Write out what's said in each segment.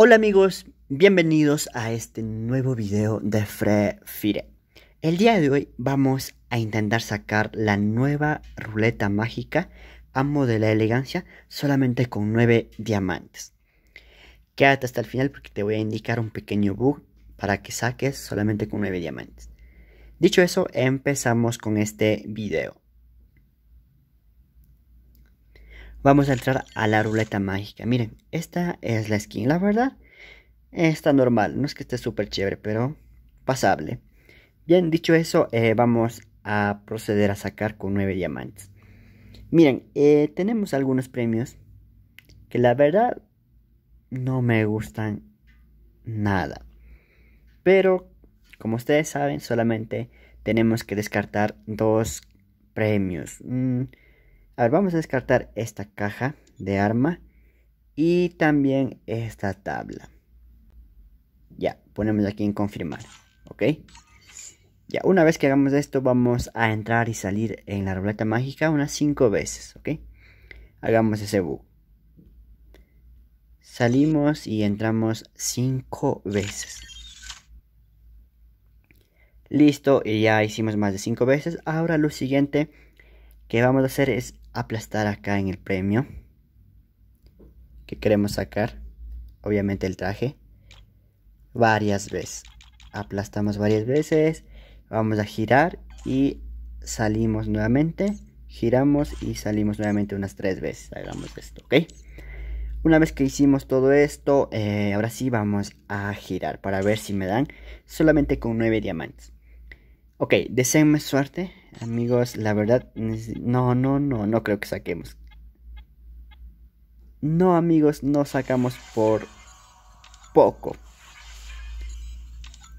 Hola amigos, bienvenidos a este nuevo video de Frefire El día de hoy vamos a intentar sacar la nueva ruleta mágica Amo de la elegancia solamente con 9 diamantes. Quédate hasta el final porque te voy a indicar un pequeño bug para que saques solamente con 9 diamantes. Dicho eso, empezamos con este video. Vamos a entrar a la ruleta mágica. Miren, esta es la skin, la verdad. Está normal, no es que esté súper chévere, pero pasable. Bien, dicho eso, eh, vamos a proceder a sacar con nueve diamantes. Miren, eh, tenemos algunos premios que la verdad no me gustan nada. Pero, como ustedes saben, solamente tenemos que descartar dos premios. Mm, a vamos a descartar esta caja de arma y también esta tabla. Ya, ponemos aquí en confirmar, ¿ok? Ya, una vez que hagamos esto, vamos a entrar y salir en la ruleta mágica unas 5 veces, ¿ok? Hagamos ese bug. Salimos y entramos 5 veces. Listo, y ya hicimos más de 5 veces. Ahora lo siguiente que vamos a hacer es aplastar acá en el premio que queremos sacar obviamente el traje varias veces aplastamos varias veces vamos a girar y salimos nuevamente giramos y salimos nuevamente unas tres veces hagamos esto ok una vez que hicimos todo esto eh, ahora sí vamos a girar para ver si me dan solamente con nueve diamantes Ok, deseenme suerte. Amigos, la verdad, no, no, no, no creo que saquemos. No, amigos, no sacamos por poco.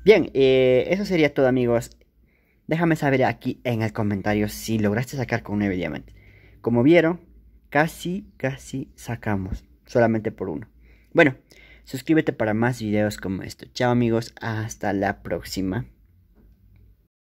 Bien, eh, eso sería todo, amigos. Déjame saber aquí en el comentario si lograste sacar con 9 diamantes. Como vieron, casi, casi sacamos. Solamente por uno. Bueno, suscríbete para más videos como esto. Chao, amigos. Hasta la próxima.